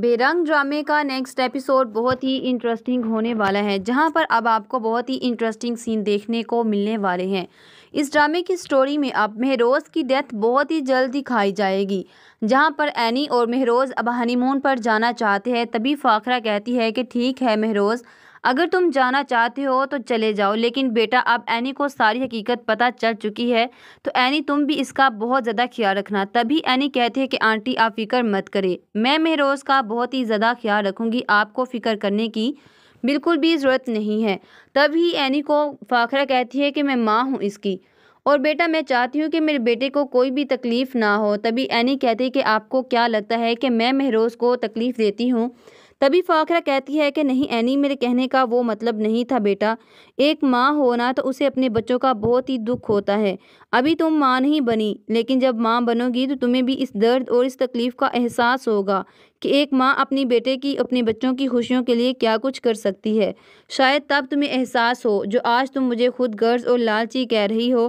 बेरंग ड्रामे का नेक्स्ट एपिसोड बहुत ही इंटरेस्टिंग होने वाला है जहां पर अब आपको बहुत ही इंटरेस्टिंग सीन देखने को मिलने वाले हैं इस ड्रामे की स्टोरी में अब महरोज़ की डेथ बहुत ही जल्द दिखाई जाएगी जहां पर एनी और महरोज़ अब हनीमून पर जाना चाहते हैं तभी फ़ाखरा कहती है कि ठीक है महरोज़ अगर तुम जाना चाहते हो तो चले जाओ लेकिन बेटा अब एनी को सारी हकीकत पता चल चुकी है तो एनी तुम भी इसका बहुत ज़्यादा ख्याल रखना तभी एनी कहती है कि आंटी आप फ़िक्र मत करें मैं महरोज़ का बहुत ही ज़्यादा ख्याल रखूँगी आपको फ़िक्र करने की बिल्कुल भी ज़रूरत नहीं है तभी एनी को फ़ाखरा कहती है कि मैं माँ हूँ इसकी और बेटा मैं चाहती हूँ कि मेरे बेटे को कोई भी तकलीफ़ ना हो तभी एनी कहती है कि आपको क्या लगता है कि मैं महरोज़ को तकलीफ़ देती हूँ तभी फाखरा कहती है कि नहीं एनी मेरे कहने का वो मतलब नहीं था बेटा एक माँ हो ना तो उसे अपने बच्चों का बहुत ही दुख होता है अभी तुम माँ नहीं बनी लेकिन जब माँ बनोगी तो तुम्हें भी इस दर्द और इस तकलीफ़ का एहसास होगा कि एक माँ अपनी बेटे की अपने बच्चों की खुशियों के लिए क्या कुछ कर सकती है शायद तब तुम्हें एहसास हो जो आज तुम मुझे खुद गर्ज और लालची कह रही हो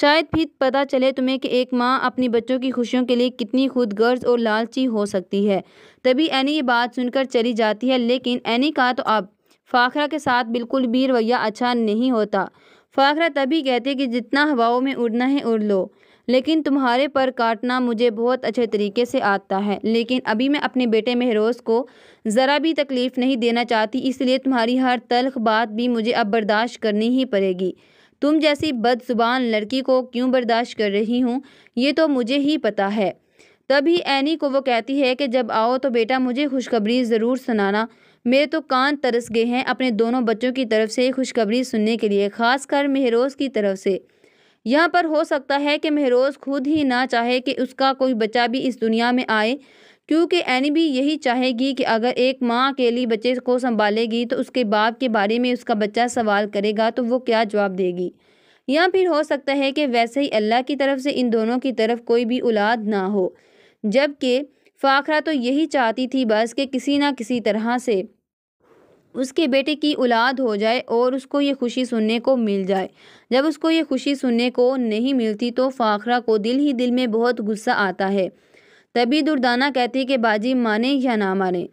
शायद फिर पता चले तुम्हें कि एक माँ अपनी बच्चों की खुशियों के लिए कितनी खुद गर्ज और लालची हो सकती है तभी एनी ये बात सुनकर चली जाती है लेकिन एनी का तो आप फ़ाखरा के साथ बिल्कुल भी रवैया अच्छा नहीं होता फ़ाखरा तभी कहते कि जितना हवाओं में उड़ना है उड़ लो लेकिन तुम्हारे पर काटना मुझे बहुत अच्छे तरीके से आता है लेकिन अभी मैं अपने बेटे महरोज़ को ज़रा भी तकलीफ़ नहीं देना चाहती इसलिए तुम्हारी हर तलख बात भी मुझे अब बर्दाश्त करनी ही पड़ेगी तुम जैसी बदजुबान लड़की को क्यों बर्दाश्त कर रही हूँ ये तो मुझे ही पता है तभी एनी को वो कहती है कि जब आओ तो बेटा मुझे खुशखबरी ज़रूर सुनाना मेरे तो कान तरस गए हैं अपने दोनों बच्चों की तरफ से खुशखबरी सुनने के लिए खासकर महरोज़ की तरफ से यहाँ पर हो सकता है कि महरोज़ खुद ही ना चाहे कि उसका कोई बच्चा भी इस दुनिया में आए क्योंकि एनी भी यही चाहेगी कि अगर एक माँ अकेली बच्चे को संभालेगी तो उसके बाप के बारे में उसका बच्चा सवाल करेगा तो वो क्या जवाब देगी या फिर हो सकता है कि वैसे ही अल्लाह की तरफ से इन दोनों की तरफ कोई भी औलाद ना हो जबकि फ़ाखरा तो यही चाहती थी बस कि किसी ना किसी तरह से उसके बेटे की औलाद हो जाए और उसको ये खुशी सुनने को मिल जाए जब उसको ये खुशी सुनने को नहीं मिलती तो फ़ाखरा को दिल ही दिल में बहुत गुस्सा आता है तभी दुर्दाना कहती कि बाजी माने या ना माने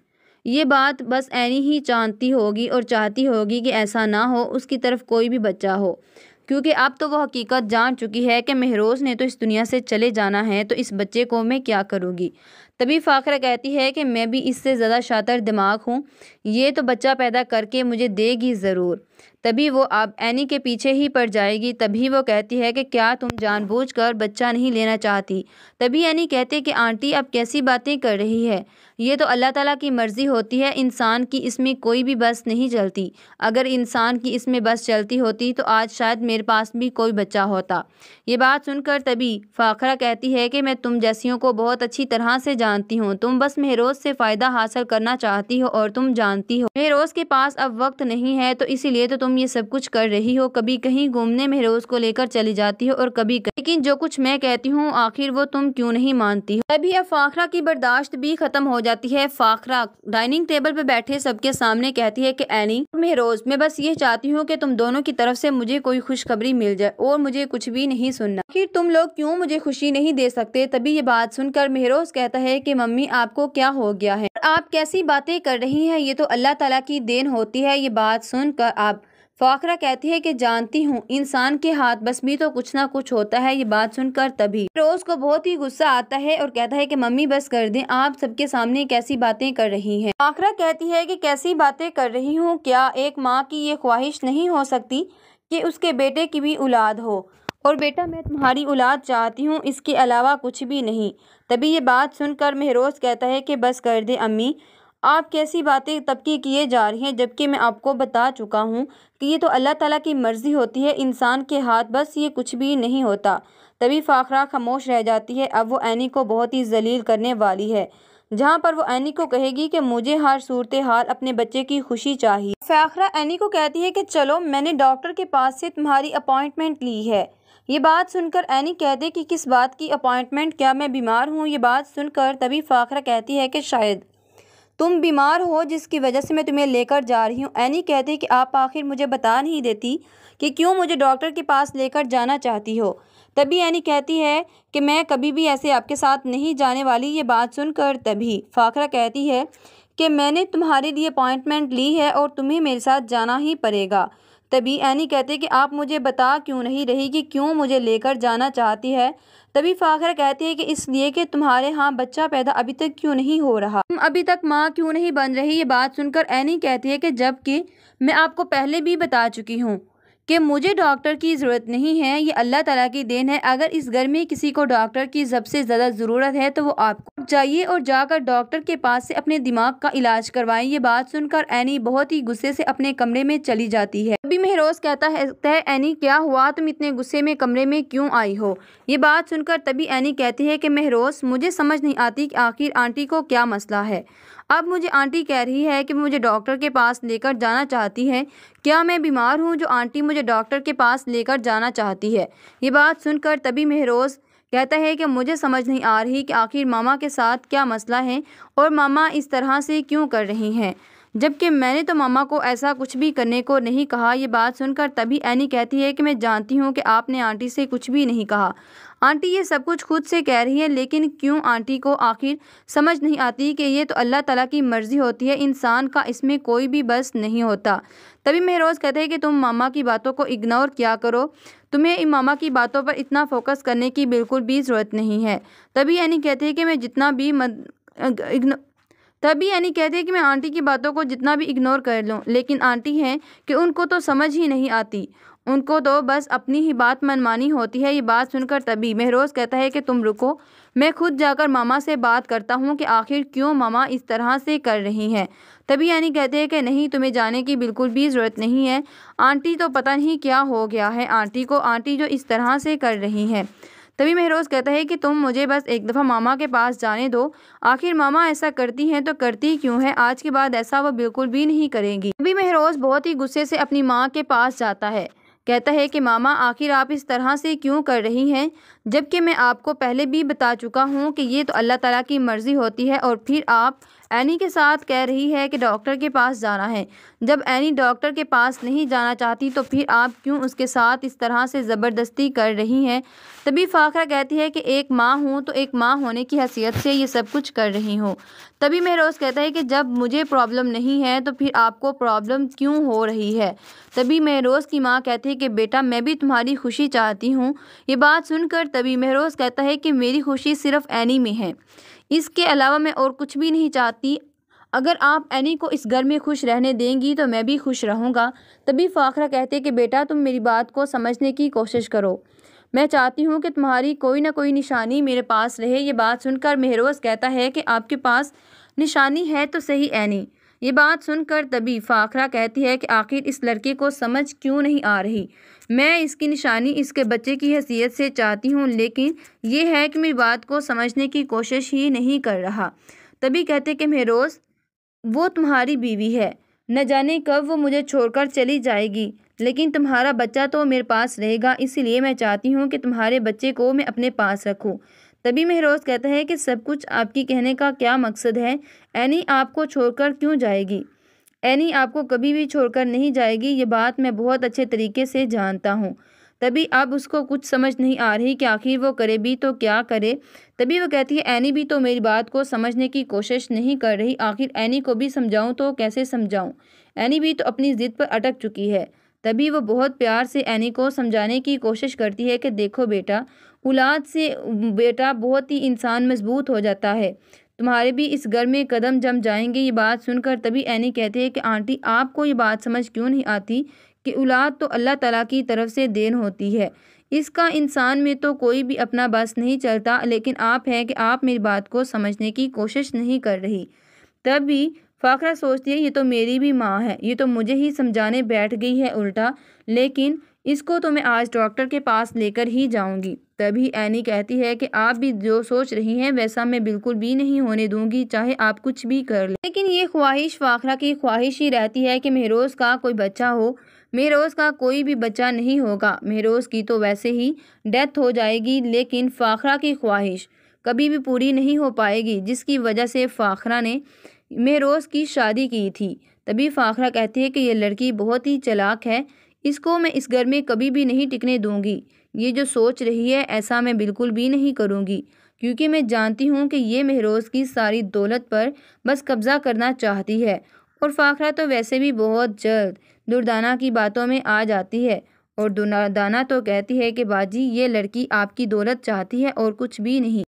ये बात बस ऐनी ही चाहती होगी और चाहती होगी कि ऐसा ना हो उसकी तरफ कोई भी बच्चा हो क्योंकि अब तो वह हकीकत जान चुकी है कि महरोज ने तो इस दुनिया से चले जाना है तो इस बच्चे को मैं क्या करूँगी तभी फ़ाखरा कहती है कि मैं भी इससे ज़्यादा शातर दिमाग हूँ ये तो बच्चा पैदा करके मुझे देगी ज़रूर तभी वो आप एनी के पीछे ही पड़ जाएगी तभी वो कहती है कि क्या तुम जानबूझकर बच्चा नहीं लेना चाहती तभी एनी कहते कि आंटी अब कैसी बातें कर रही है ये तो अल्लाह ताला की मर्ज़ी होती है इंसान की इसमें कोई भी बस नहीं चलती अगर इंसान की इसमें बस चलती होती तो आज शायद मेरे पास भी कोई बच्चा होता ये बात सुनकर तभी फ़ाखरा कहती है कि मैं तुम जैसियों को बहुत अच्छी तरह से जानती हो तुम बस मेहरोज से फ़ायदा हासिल करना चाहती हो और तुम जानती हो मेहरोज के पास अब वक्त नहीं है तो इसीलिए तो तुम ये सब कुछ कर रही हो कभी कहीं घूमने महरोज को लेकर चली जाती हो और कभी कर... लेकिन जो कुछ मैं कहती हूँ आखिर वो तुम क्यूँ नहीं मानती हो तभी अब फाखरा की बर्दाश्त भी खत्म हो जाती है फाखरा डाइनिंग टेबल पर बैठे सबके सामने कहती है की एनी महरोज मैं बस ये चाहती हूँ की तुम दोनों की तरफ ऐसी मुझे कोई खुशखबरी मिल जाए और मुझे कुछ भी नहीं सुनना आखिर तुम लोग क्यों मुझे खुशी नहीं दे सकते तभी ये बात सुनकर महरोज कहता है है कि मम्मी आपको क्या हो गया है आप कैसी बातें कर रही हैं ये तो अल्लाह ताला की देन होती है ये बात सुनकर आप फाखरा कहती है कि जानती हूँ इंसान के हाथ बस भी तो कुछ ना कुछ होता है ये बात सुनकर तभी रोज़ को बहुत ही गुस्सा आता है और कहता है कि मम्मी बस कर दें आप सबके सामने कैसी बातें कर रही हैं फाखरा कहती है कि कैसी बातें कर रही हूँ क्या एक माँ की ये ख्वाहिश नहीं हो सकती कि उसके बेटे की भी औलाद हो और बेटा मैं तुम्हारी औलाद चाहती हूँ इसके अलावा कुछ भी नहीं तभी ये बात सुनकर महरोज़ कहता है कि बस कर दे अम्मी आप कैसी बातें तब की किए जा रही हैं जबकि मैं आपको बता चुका हूँ कि ये तो अल्लाह ताला की मर्ज़ी होती है इंसान के हाथ बस ये कुछ भी नहीं होता तभी फ़ाखरा खामोश रह जाती है अब वो ऐनी को बहुत ही जलील करने वाली है जहाँ पर वो ऐनी को कहेगी कि मुझे हर सूरत हाल अपने बच्चे की खुशी चाहिए फ़ाखरा ऐनी को कहती है कि चलो मैंने डॉक्टर के पास से तुम्हारी अपॉइंटमेंट ली है ये बात सुनकर एनी कह दे कि किस बात की अपॉइंटमेंट क्या मैं बीमार हूँ ये बात सुनकर तभी फ़ाखरा कहती है कि शायद तुम बीमार हो जिसकी वजह से मैं तुम्हें लेकर जा रही हूँ एनी कहती है कि आप आखिर मुझे बता नहीं देती कि क्यों मुझे डॉक्टर के पास लेकर जाना चाहती हो तभी एनी कहती है कि मैं कभी भी ऐसे आपके साथ नहीं जाने वाली ये बात सुनकर तभी फ़ाखरा कहती है कि मैंने तुम्हारे लिए अपॉइंटमेंट ली है और तुम्हें मेरे साथ जाना ही पड़ेगा तभी एनी कहती कि आप मुझे बता क्यों नहीं रही कि क्यों मुझे लेकर जाना चाहती है तभी फाखर कहती है कि इसलिए कि तुम्हारे यहाँ बच्चा पैदा अभी तक क्यों नहीं हो रहा तुम अभी तक माँ क्यों नहीं बन रही ये बात सुनकर एनी कहती है कि जबकि मैं आपको पहले भी बता चुकी हूँ कि मुझे डॉक्टर की ज़रूरत नहीं है ये अल्लाह ताला की देन है अगर इस घर में किसी को डॉक्टर की सबसे ज़्यादा ज़रूरत है तो वो आपको जाइए और जाकर डॉक्टर के पास से अपने दिमाग का इलाज करवाएं ये बात सुनकर एनी बहुत ही गुस्से से अपने कमरे में चली जाती है अभी महरोज कहता है एनी क्या हुआ तुम इतने गुस्से में कमरे में क्यों आई हो ये बात सुनकर तभी एनी कहती है कि महरोज मुझे समझ नहीं आती कि आखिर आंटी को क्या मसला है अब मुझे आंटी कह रही है कि मुझे डॉक्टर के पास लेकर जाना चाहती है क्या मैं बीमार हूँ जो आंटी मुझे डॉक्टर के पास लेकर जाना चाहती है ये बात सुनकर तभी महरोज़ कहता है कि मुझे समझ नहीं आ रही कि आखिर मामा के साथ क्या मसला है और मामा इस तरह से क्यों कर रही हैं जबकि मैंने तो मामा को ऐसा कुछ भी करने को नहीं कहा यह बात सुनकर तभी एनी कहती है कि मैं जानती हूँ कि आपने आंटी से कुछ भी नहीं कहा आंटी ये सब कुछ खुद से कह रही है लेकिन क्यों आंटी को आखिर समझ नहीं आती कि ये तो अल्लाह ताला की मर्ज़ी होती है इंसान का इसमें कोई भी बस नहीं होता तभी मेहरोज़ कहते हैं कि तुम मामा की बातों को इग्नोर क्या करो तुम्हें मामा की बातों पर इतना फोकस करने की बिल्कुल भी ज़रूरत नहीं है तभी यानी कहते हैं कि मैं जितना भी मद, तभी यानी कहते हैं कि मैं आंटी की बातों को जितना भी इग्नोर कर लूँ लेकिन आंटी हैं कि उनको तो समझ ही नहीं आती उनको तो बस अपनी ही बात मनमानी होती है ये बात सुनकर तभी महरोज़ कहता है कि तुम रुको मैं खुद जाकर मामा से बात करता हूँ कि आखिर क्यों मामा इस तरह से कर रही हैं तभी यानी कहते हैं कि नहीं तुम्हें जाने की बिल्कुल भी ज़रूरत नहीं है आंटी तो पता नहीं क्या हो गया है आंटी को आंटी जो इस तरह से कर रही हैं तभी महरोज़ कहता है कि तुम मुझे बस एक दफ़ा मामा के पास जाने दो आखिर मामा ऐसा करती हैं तो करती क्यों है आज के बाद ऐसा वह बिल्कुल भी नहीं करेंगी तभी महरोज़ बहुत ही गुस्से से अपनी माँ के पास जाता है कहता है कि मामा आखिर आप इस तरह से क्यों कर रही हैं जबकि मैं आपको पहले भी बता चुका हूँ कि ये तो अल्लाह ताला की मर्ज़ी होती है और फिर आप एनी के साथ कह रही है कि डॉक्टर के पास जाना है जब एनी डॉक्टर के पास नहीं जाना चाहती तो फिर आप क्यों उसके साथ इस तरह से ज़बरदस्ती कर रही हैं तभी फ़ाखरा कहती है कि एक माँ हूँ तो एक माँ होने की हैसियत से ये सब कुछ कर रही हूँ तभी महरोज़ कहता है कि जब मुझे प्रॉब्लम नहीं है तो फिर आपको प्रॉब्लम क्यों हो रही है तभी महरोज़ की माँ कहती है कि बेटा मैं भी तुम्हारी खुशी चाहती हूँ ये बात सुनकर तभी महरोज़ कहता है कि मेरी खुशी सिर्फ़ एनी में है इसके अलावा मैं और कुछ भी नहीं चाहती अगर आप एनी को इस घर में खुश रहने देंगी तो मैं भी खुश रहूँगा तभी फ़ाखरा कहते कि बेटा तुम मेरी बात को समझने की कोशिश करो मैं चाहती हूँ कि तुम्हारी कोई ना कोई निशानी मेरे पास रहे ये बात सुनकर मेहरोज़ कहता है कि आपके पास निशानी है तो सही एनी ये बात सुनकर तभी फ़ाखरा कहती है कि आखिर इस लड़के को समझ क्यों नहीं आ रही मैं इसकी निशानी इसके बच्चे की हैसियत से चाहती हूँ लेकिन यह है कि मेरी बात को समझने की कोशिश ही नहीं कर रहा तभी कहते कि महरोज वो तुम्हारी बीवी है न जाने कब वो मुझे छोड़कर चली जाएगी लेकिन तुम्हारा बच्चा तो मेरे पास रहेगा इसीलिए मैं चाहती हूँ कि तुम्हारे बच्चे को मैं अपने पास रखूँ तभी महरोज कहता है कि सब कुछ आपकी कहने का क्या मकसद है यानी आपको छोड़कर क्यों जाएगी एनी आपको कभी भी छोड़कर नहीं जाएगी ये बात मैं बहुत अच्छे तरीके से जानता हूँ तभी अब उसको कुछ समझ नहीं आ रही कि आखिर वो करे भी तो क्या करे तभी वो कहती है एनी भी तो मेरी बात को समझने की कोशिश नहीं कर रही आखिर एनी को भी समझाऊँ तो कैसे समझाऊँ एनी भी तो अपनी ज़िद पर अटक चुकी है तभी वो बहुत प्यार से एनी को समझाने की कोशिश करती है कि देखो बेटा औलाद से बेटा बहुत ही इंसान मजबूत हो जाता है तुम्हारे भी इस घर में कदम जम जाएंगे ये बात सुनकर तभी एनी कहते हैं कि आंटी आपको ये बात समझ क्यों नहीं आती कि औलाद तो अल्लाह तला की तरफ से देन होती है इसका इंसान में तो कोई भी अपना बस नहीं चलता लेकिन आप हैं कि आप मेरी बात को समझने की कोशिश नहीं कर रही तभी फाखरा सोचती है ये तो मेरी भी माँ है ये तो मुझे ही समझाने बैठ गई है उल्टा लेकिन इसको तो मैं आज डॉक्टर के पास लेकर ही जाऊंगी तभी एनी कहती है कि आप भी जो सोच रही हैं वैसा मैं बिल्कुल भी नहीं होने दूंगी चाहे आप कुछ भी कर ले। लेकिन ये ख्वाहिश फाखरा की ख्वाहिश ही रहती है कि महरोज़ का कोई बच्चा हो महरोज़ का कोई भी बच्चा नहीं होगा महरोज़ की तो वैसे ही डेथ हो जाएगी लेकिन फाखरा की ख्वाहिश कभी भी पूरी नहीं हो पाएगी जिसकी वजह से फाखरा ने महरोज़ की शादी की थी तभी फाखरा कहती है कि यह लड़की बहुत ही चलाक है इसको मैं इस घर में कभी भी नहीं टिकने दूंगी ये जो सोच रही है ऐसा मैं बिल्कुल भी नहीं करूंगी क्योंकि मैं जानती हूँ कि ये महरोज़ की सारी दौलत पर बस कब्ज़ा करना चाहती है और फ़ाखरा तो वैसे भी बहुत जल्द दुर्दाना की बातों में आ जाती है और दुर्दाना तो कहती है कि बाजी ये लड़की आपकी दौलत चाहती है और कुछ भी नहीं